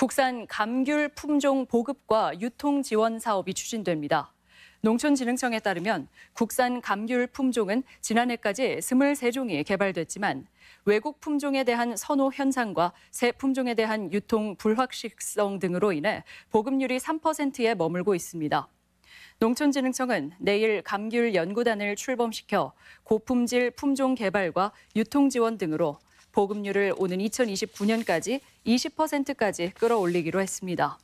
국산 감귤 품종 보급과 유통 지원 사업이 추진됩니다. 농촌진흥청에 따르면 국산 감귤 품종은 지난해까지 23종이 개발됐지만 외국 품종에 대한 선호 현상과 새 품종에 대한 유통 불확실성 등으로 인해 보급률이 3%에 머물고 있습니다. 농촌진흥청은 내일 감귤 연구단을 출범시켜 고품질 품종 개발과 유통 지원 등으로 보급률을 오는 2029년까지 20%까지 끌어올리기로 했습니다.